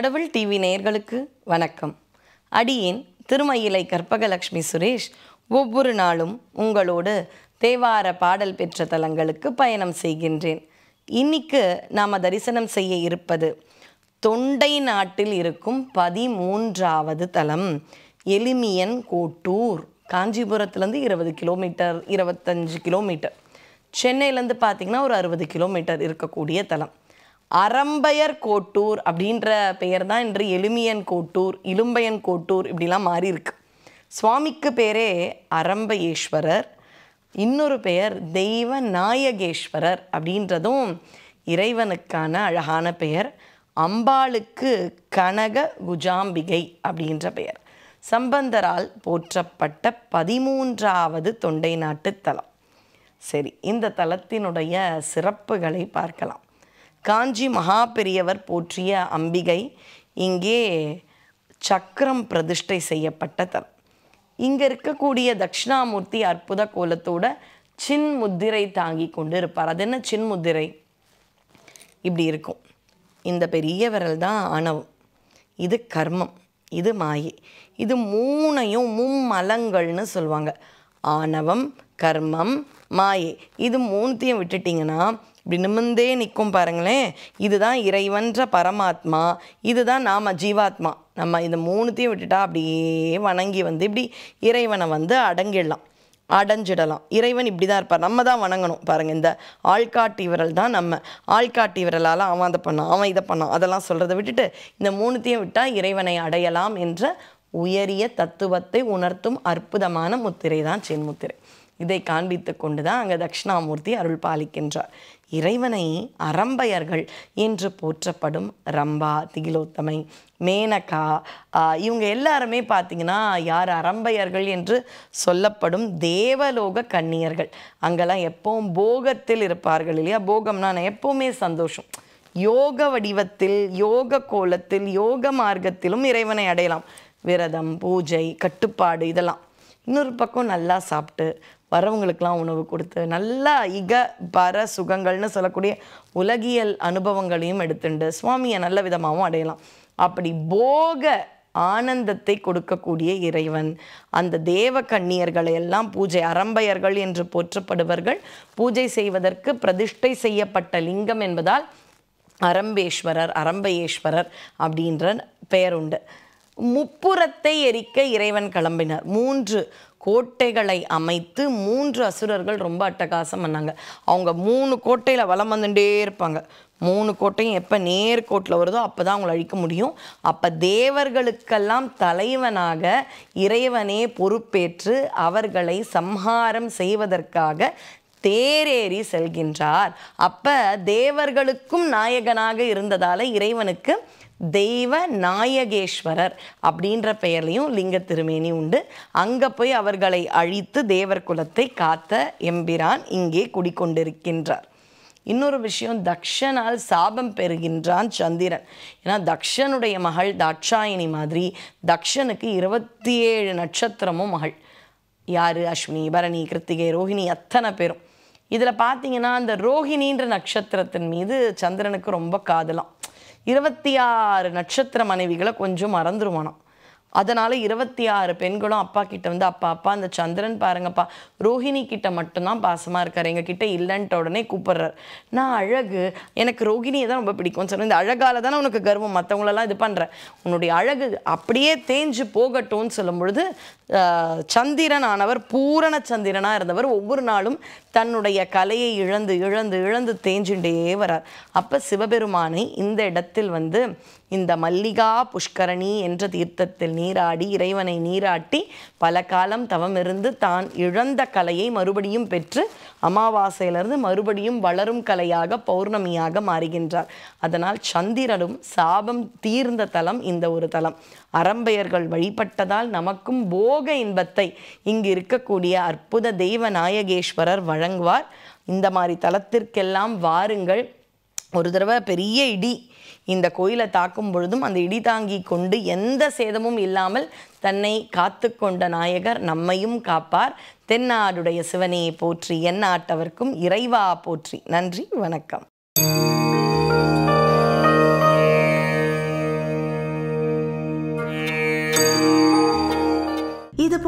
கடவுள் டிவி நேயர்களுக்கு வணக்கம் அடியேன் திருமயிலை கற்பகலட்சுமி சுரேஷ் ஒவ்வொரு நாளும் உங்களோடு தேவார பாடல் பெற்ற தலங்களுக்கு பயணம் செய்கின்றேன் இன்னைக்கு நாம் தரிசனம் செய்ய இருப்பது தொண்டை நாட்டில் இருக்கும் பதிமூன்றாவது தலம் எளிமியன் கோட்டூர் காஞ்சிபுரத்துலேருந்து இருபது கிலோமீட்டர் இருபத்தஞ்சு கிலோமீட்டர் சென்னையிலேருந்து பார்த்திங்கன்னா ஒரு அறுபது கிலோமீட்டர் இருக்கக்கூடிய தலம் அறம்பயர் கோட்டூர் அப்படின்ற பெயர் தான் இன்று எளிமையன் கோட்டூர் இலும்பையன் கோட்டூர் இப்படிலாம் மாறி இருக்கு சுவாமிக்கு பேரே அரம்பயேஸ்வரர் இன்னொரு பெயர் தெய்வ நாயகேஸ்வரர் அப்படின்றதும் இறைவனுக்கான அழகான பெயர் அம்பாளுக்கு கனக குஜாம்பிகை அப்படின்ற பெயர் சம்பந்தரால் போற்றப்பட்ட பதிமூன்றாவது தொண்டை நாட்டு தலம் சரி இந்த தலத்தினுடைய சிறப்புகளை பார்க்கலாம் காஞ்சி மகா பெரியவர் போற்றிய அம்பிகை இங்கே சக்கரம் பிரதிஷ்டை செய்யப்பட்ட இங்கே இருக்கக்கூடிய தட்சிணாமூர்த்தி அற்புத கோலத்தோட சின் முத்திரை தாங்கி கொண்டு இருப்பார் அது என்ன சின் முத்திரை இப்படி இருக்கும் இந்த பெரிய விரல் தான் ஆணவம் இது கர்மம் இது மாயை இது மூணையும் மும்மலங்கள்னு சொல்லுவாங்க ஆணவம் கர்மம் மாயை இது மூணுத்தையும் விட்டுட்டிங்கன்னா இப்படி நிமிந்தே நிற்கும் பாருங்களேன் இதுதான் இறைவன்ற பரமாத்மா இதுதான் நாம் ஜீவாத்மா நம்ம இந்த மூணுத்தையும் விட்டுட்டா அப்படியே வணங்கி வந்து இப்படி இறைவனை வந்து அடங்கிடலாம் அடைஞ்சிடலாம் இறைவன் இப்படி தான் இருப்பார் நம்ம தான் வணங்கணும் பாருங்கள் இந்த ஆள்காட்டி விரல் தான் நம்ம ஆள்காட்டி விரலால் அவன் அதை பண்ணான் அவன் இதை பண்ணான் அதெல்லாம் சொல்கிறத விட்டுட்டு இந்த மூணுத்தையும் விட்டால் இறைவனை அடையலாம் என்ற உயரிய தத்துவத்தை உணர்த்தும் அற்புதமான முத்திரை தான் சென்முத்திரை இதை காண்பித்து கொண்டு தான் அங்கே தட்சிணாமூர்த்தி அருள் பாலிக்கின்றார் இறைவனை அரம்பையர்கள் என்று போற்றப்படும் ரம்பா திகிலோத்தமை மேனகா இவங்க எல்லாருமே பார்த்திங்கன்னா யார் அரம்பையர்கள் என்று சொல்லப்படும் தேவலோக கன்னியர்கள் அங்கெல்லாம் எப்பவும் போகத்தில் இருப்பார்கள் இல்லையா போகம்னா எப்போவுமே சந்தோஷம் யோக வடிவத்தில் யோக கோலத்தில் யோக மார்க்கத்திலும் இறைவனை அடையலாம் விரதம் பூஜை கட்டுப்பாடு இதெல்லாம் இன்னொரு பக்கம் நல்லா சாப்பிட்டு வரவங்களுக்கெல்லாம் உணவு கொடுத்து நல்லா இக பர சுகங்கள்னு சொல்லக்கூடிய உலகியல் அனுபவங்களையும் எடுத்துண்டு சுவாமியை நல்ல விதமாகவும் அடையலாம் அப்படி போக ஆனந்தத்தை கொடுக்கக்கூடிய இறைவன் அந்த தேவ கண்ணியர்களை எல்லாம் பூஜை அரம்பையர்கள் என்று போற்றப்படுவர்கள் பூஜை செய்வதற்கு பிரதிஷ்டை செய்யப்பட்ட லிங்கம் என்பதால் அரம்பேஸ்வரர் அரம்பையேஸ்வரர் அப்படின்ற பெயர் உண்டு முப்புறத்தை எரிக்க இறைவன் கிளம்பினார் மூன்று கோட்டைகளை அமைத்து மூன்று அசுரர்கள் ரொம்ப அட்டகாசம் பண்ணாங்க அவங்க மூணு கோட்டையில் வலம் வந்துட்டே இருப்பாங்க மூணு கோட்டையும் எப்போ நேர்கோட்டில் வருதோ அப்போ தான் அவங்களை அழிக்க முடியும் அப்போ தேவர்களுக்கெல்லாம் தலைவனாக இறைவனே பொறுப்பேற்று அவர்களை சம்ஹாரம் செய்வதற்காக தேரேறி செல்கின்றார் அப்போ தேவர்களுக்கும் நாயகனாக இருந்ததால் இறைவனுக்கு தெய்வ நாயகேஸ்வரர் அப்படின்ற பெயர்லையும் லிங்க திருமேனி உண்டு அங்கே போய் அவர்களை அழித்து தேவர் குலத்தை காத்த எம்பிரான் இங்கே குடிக்கொண்டிருக்கின்றார் இன்னொரு விஷயம் தக்ஷனால் சாபம் பெறுகின்றான் சந்திரன் ஏன்னா தக்ஷனுடைய மகள் தாட்சாயினி மாதிரி தக்ஷனுக்கு இருபத்தி ஏழு நட்சத்திரமும் மகள் யார் அஸ்வினி பரணி கிருத்திகை ரோஹிணி அத்தனை பேரும் இதில் பார்த்தீங்கன்னா அந்த ரோஹிணின்ற நட்சத்திரத்தின் மீது சந்திரனுக்கு ரொம்ப காதலாம் இருபத்தி ஆறு நட்சத்திர மனைவிகளை கொஞ்சம் மறந்துருவானோம் அதனால் இருபத்தி ஆறு பெண்களும் அப்பா கிட்ட வந்து அப்பா அப்பா அந்த சந்திரன் பாருங்கப்பா ரோஹிணி கிட்ட மட்டும்தான் பாசமாக இருக்கார் எங்கள் கிட்ட இல்லைன்ட்ட உடனே கூப்பிட்றாரு நான் அழகு எனக்கு ரோஹிணியை தான் ரொம்ப பிடிக்கும் சொன்னேன் இந்த அழகால் தானே உனக்கு கர்வம் மற்றவங்களெல்லாம் இது பண்ணுற உன்னுடைய அழகு அப்படியே தேஞ்சு போகட்டும்னு சொல்லும் பொழுது சந்திரன் ஆனவர் பூரண சந்திரனாக இருந்தவர் ஒவ்வொரு நாளும் தன்னுடைய கலையை இழந்து இழந்து இழந்து தேஞ்சுண்டே வரார் அப்போ சிவபெருமானை இந்த இடத்தில் வந்து இந்த மல்லிகா புஷ்கரணி என்ற தீர்த்தத்தில் நீராடி இறைவனை நீராட்டி பல காலம் தவம் இருந்து தான் இழந்த கலையை மறுபடியும் பெற்று அமாவாசையிலிருந்து மறுபடியும் வளரும் கலையாக பௌர்ணமியாக மாறுகின்றார் அதனால் சந்திரனும் சாபம் தீர்ந்த தலம் இந்த ஒரு தலம் அறம்பெயர்கள் வழிபட்டதால் நமக்கும் போக இன்பத்தை இங்கு இருக்கக்கூடிய அற்புத தெய்வ நாயகேஸ்வரர் வழ வழங்குவார் இந்த மாதிரி தலத்திற்கெல்லாம் வாருங்கள் ஒரு தடவை பெரிய இடி இந்த கோயிலை தாக்கும் பொழுதும் அந்த இடி தாங்கி கொண்டு எந்த சேதமும் இல்லாமல் தன்னை காத்து கொண்ட நாயகர் நம்மையும் காப்பார் தென்னாடுடைய சிவனையை போற்றி என் ஆட்டவர்க்கும் இறைவா போற்றி நன்றி வணக்கம்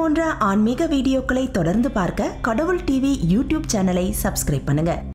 போன்ற ஆன்மீக வீடியோக்களை தொடர்ந்து பார்க்க கடவுள் டிவி யூடியூப் சேனலை சப்ஸ்கிரைப் பண்ணுங்க